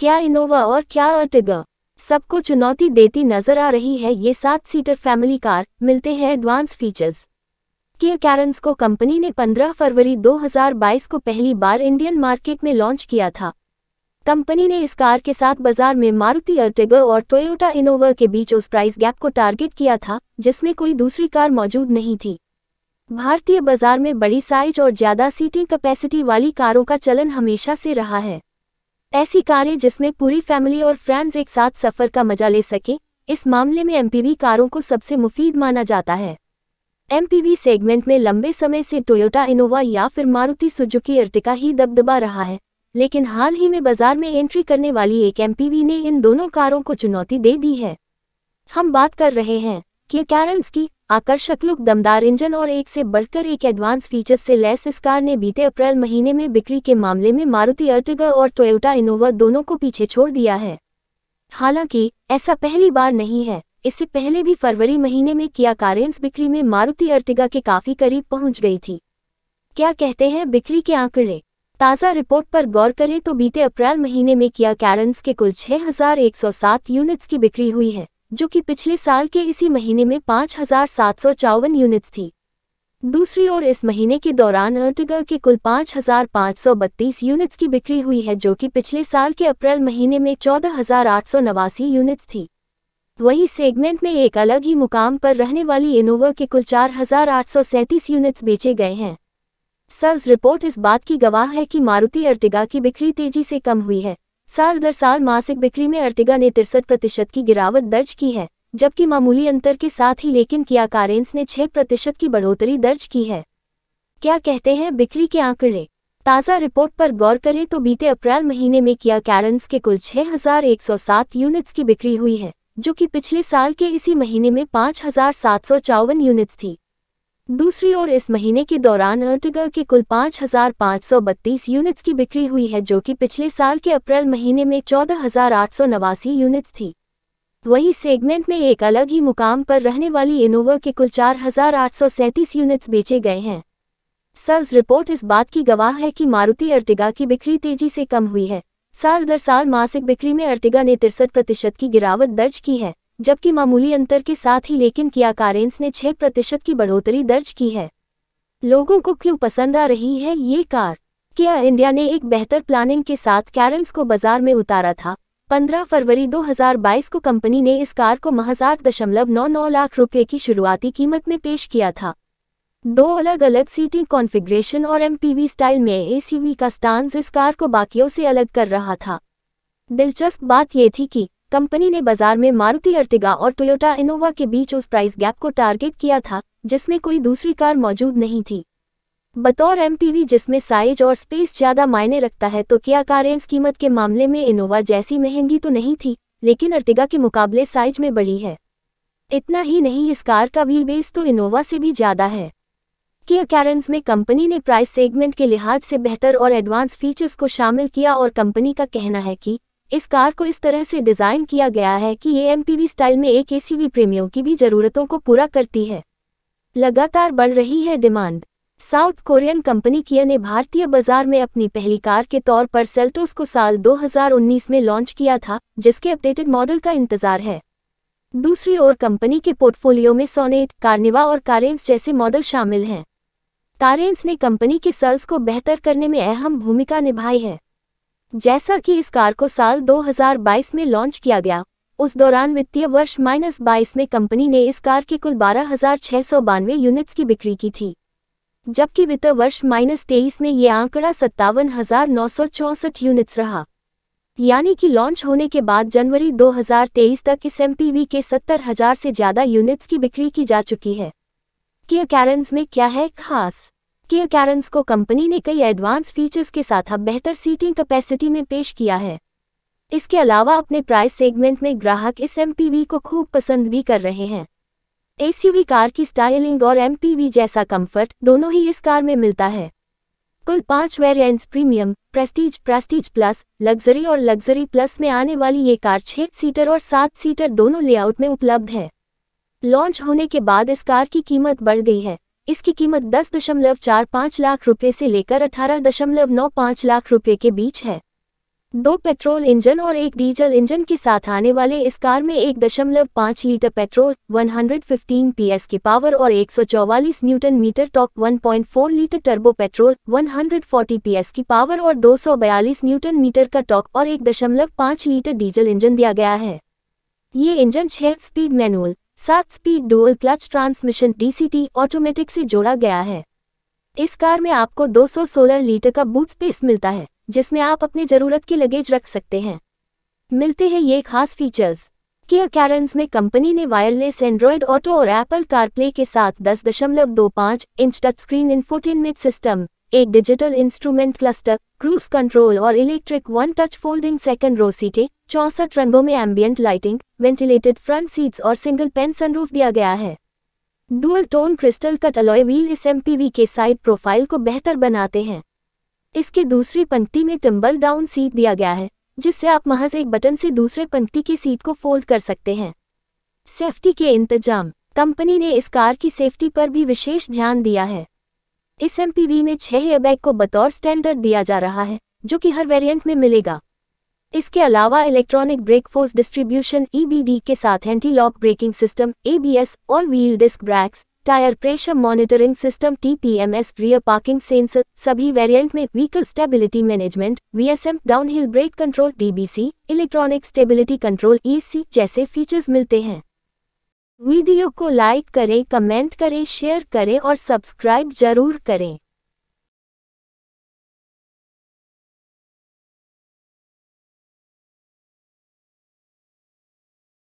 क्या इनोवा और क्या अर्टिगा सबको चुनौती देती नजर आ रही है ये सात सीटर फैमिली कार मिलते हैं एडवांस फीचर्स किया कैरन्स को कंपनी ने 15 फरवरी 2022 को पहली बार इंडियन मार्केट में लॉन्च किया था कंपनी ने इस कार के साथ बाजार में मारुति अर्टिगा और टोयोटा इनोवा के बीच उस प्राइस गैप को टारगेट किया था जिसमें कोई दूसरी कार मौजूद नहीं थी भारतीय बाजार में बड़ी साइज और ज़्यादा सीटिंग कैपेसिटी वाली कारों का चलन हमेशा से रहा है ऐसी कारें जिसमें पूरी फैमिली और फ्रेंड्स एक साथ सफर का मजा ले सके इस मामले में एमपीवी कारों को सबसे मुफीद माना जाता है एमपीवी सेगमेंट में लंबे समय से टोयोटा इनोवा या फिर मारुति सुजुकी अर्टिका ही दबदबा रहा है लेकिन हाल ही में बाजार में एंट्री करने वाली एक एमपीवी ने इन दोनों कारों को चुनौती दे दी है हम बात कर रहे हैं के कैरल्स की आकर्षक लुक दमदार इंजन और एक से बढ़कर एक एडवांस फीचर्स से लैस इस कार ने बीते अप्रैल महीने में बिक्री के मामले में मारुति अर्टिगा और टोयोटा इनोवा दोनों को पीछे छोड़ दिया है हालांकि ऐसा पहली बार नहीं है इससे पहले भी फरवरी महीने में किया कारेंस बिक्री में मारुति अर्टिगा के काफी करीब पहुंच गई थी क्या कहते हैं बिक्री के आंकड़े ताज़ा रिपोर्ट पर गौर करें तो बीते अप्रैल महीने में किया कैरेंस के कुल 6,107 यूनिट्स की बिक्री हुई है जो कि पिछले साल के इसी महीने में पाँच हजार सात सौ चौवन यूनिट्स थी दूसरी ओर इस महीने के दौरान अर्टिगर के कुल पांच हजार पांच सौ बत्तीस यूनिट्स की बिक्री हुई है जो कि पिछले साल के अप्रैल महीने में चौदह हजार आठ सौ नवासी यूनिट्स थी वही सेगमेंट में एक अलग ही मुकाम पर रहने वाली इनोवा के कुल चार हजार आठ सौ सैंतीस यूनिट्स बेचे गए हैं सेल्स रिपोर्ट इस बात की गवाह है कि मारुति अर्टिगा की बिक्री तेजी से कम हुई है साल दर साल मासिक बिक्री में अर्टिगा ने तिरसठ प्रतिशत की गिरावट दर्ज की है जबकि मामूली अंतर के साथ ही लेकिन किया कारेंस ने 6 प्रतिशत की बढ़ोतरी दर्ज की है क्या कहते हैं बिक्री के आंकड़े ताज़ा रिपोर्ट पर गौर करें तो बीते अप्रैल महीने में किया कैरेंस के कुल 6,107 यूनिट्स की बिक्री हुई है जो कि पिछले साल के इसी महीने में पाँच यूनिट्स थी दूसरी ओर इस महीने के दौरान अर्टिगा के कुल 5,532 यूनिट्स की बिक्री हुई है जो कि पिछले साल के अप्रैल महीने में चौदह यूनिट्स थी वही सेगमेंट में एक अलग ही मुकाम पर रहने वाली इनोवा के कुल 4,837 यूनिट्स बेचे गए हैं सेल्स रिपोर्ट इस बात की गवाह है कि मारुति अर्टिगा की बिक्री तेजी से कम हुई है साल दर साल मासिक बिक्री में अर्टिगा ने तिरसठ प्रतिशत की गिरावट दर्ज की है जबकि मामूली अंतर के साथ ही लेकिन किया कारेंस ने छह प्रतिशत की बढ़ोतरी दर्ज की है लोगों को क्यों पसंद आ रही है ये कार किया इंडिया ने एक बेहतर प्लानिंग के साथ कैरेंस को बाजार में उतारा था 15 फरवरी 2022 को कंपनी ने इस कार को महज आठ दशमलव नौ नौ लाख रुपये की शुरुआती कीमत में पेश किया था दो अलग अलग सीटिंग कॉन्फ़िगरेशन और एमपीवी स्टाइल में एसीवी का स्टांस इस कार को बाकियों से अलग कर रहा था दिलचस्प बात यह थी कि कंपनी ने बाजार में मारुति अर्टिगा और टोयोटा इनोवा के बीच उस प्राइस गैप को टारगेट किया था जिसमें कोई दूसरी कार मौजूद नहीं थी बतौर एमपीवी जिसमें साइज और स्पेस ज़्यादा मायने रखता है तो क्या कारेंस कीमत के मामले में इनोवा जैसी महंगी तो नहीं थी लेकिन अर्टिगा के मुकाबले साइज में बड़ी है इतना ही नहीं इस कार का व्हील बेस तो इनोवा से भी ज़्यादा है किया कैरेंस में कंपनी ने प्राइस सेगमेंट के लिहाज से बेहतर और एडवांस फीचर्स को शामिल किया और कंपनी का कहना है कि इस कार को इस तरह से डिज़ाइन किया गया है कि ये एमपीवी स्टाइल में एक एसीवी प्रेमियों की भी ज़रूरतों को पूरा करती है लगातार बढ़ रही है डिमांड साउथ कोरियन कंपनी किया ने भारतीय बाजार में अपनी पहली कार के तौर पर सेल्टोस को साल 2019 में लॉन्च किया था जिसके अपडेटेड मॉडल का इंतजार है दूसरी ओर कंपनी के पोर्टफोलियो में सोनेट कार्निवा और कारेंस जैसे मॉडल शामिल हैं कारेंस ने कंपनी के सेल्स को बेहतर करने में अहम भूमिका निभाई है जैसा कि इस कार को साल 2022 में लॉन्च किया गया उस दौरान वित्तीय वर्ष माइनस बाईस में कंपनी ने इस कार के कुल बारह यूनिट्स की बिक्री की थी जबकि वित्त वर्ष माइनस तेईस में ये आंकड़ा सत्तावन यूनिट्स रहा यानी कि लॉन्च होने के बाद जनवरी 2023 तक इस एम के 70,000 से ज़्यादा यूनिट्स की बिक्री की जा चुकी है कि कैरेंस में क्या है खास किए कैरन्स को कंपनी ने कई एडवांस फीचर्स के साथ अब बेहतर सीटिंग कैपेसिटी में पेश किया है इसके अलावा अपने प्राइस सेगमेंट में ग्राहक इस एम को खूब पसंद भी कर रहे हैं एसयूवी कार की स्टाइलिंग और एम जैसा कंफर्ट दोनों ही इस कार में मिलता है कुल पांच variants premium prestige prestige plus luxury और लग्जरी प्लस में आने वाली ये कार छह सीटर और सात सीटर दोनों लेआउट में उपलब्ध है लॉन्च होने के बाद इस कार की कीमत बढ़ गई है इसकी कीमत दस दशमलव चार पाँच लाख रुपए से लेकर अठारह दशमलव नौ पाँच लाख रुपए के बीच है दो पेट्रोल इंजन और एक डीजल इंजन के साथ आने वाले इस कार में एक दशमलव पाँच लीटर पेट्रोल 115 पीएस की पावर और 144 newton metre torque 1.4 litre turbo petrol 140 PS की पावर और 242 न्यूटन मीटर का टॉक और एक दशमलव पाँच लीटर डीजल इंजन दिया गया है ये इंजन छह स्पीड मैनुअल सात speed dual clutch transmission DCT automatic से जोड़ा गया है इस कार में आपको 216 लीटर का बूट स्पेस मिलता है जिसमें आप अपने जरूरत के लगेज रख सकते हैं मिलते हैं ये खास फीचर्स के कैरेंस में कंपनी ने वायरलेस एंड्रॉयड ऑटो और एप्पल कारप्ले के साथ 10.25 inch touch screen infotainment system एक digital instrument cluster cruise control और electric one touch folding second row सीटें चौसठ रंगों में ambient lighting ventilated front seats और सिंगल पेन सनरूफ दिया गया है dual tone crystal cut alloy wheel इस एमपीवी के साइड प्रोफाइल को बेहतर बनाते हैं इसके दूसरी पंक्ति में टम्बल डाउन सीट दिया गया है जिससे आप महज एक बटन से दूसरे पंक्ति की सीट को फोल्ड कर सकते हैं सेफ्टी के इंतजाम कंपनी ने इस कार की सेफ्टी पर भी विशेष ध्यान दिया है इस एमपीवी में छह एयरबैग को बतौर स्टैंडर्ड दिया जा रहा है जो कि हर वेरिएंट में मिलेगा इसके अलावा electronic brake force distribution EBD के साथ anti lock braking system ABS और wheel disc brakes tyre pressure monitoring system TPMS rear parking sensor सभी वेरिएंट में vehicle stability management VSM downhill brake control DBC electronic stability control EC जैसे features मिलते हैं video को like करें comment करें share करें और सब्सक्राइब जरूर करें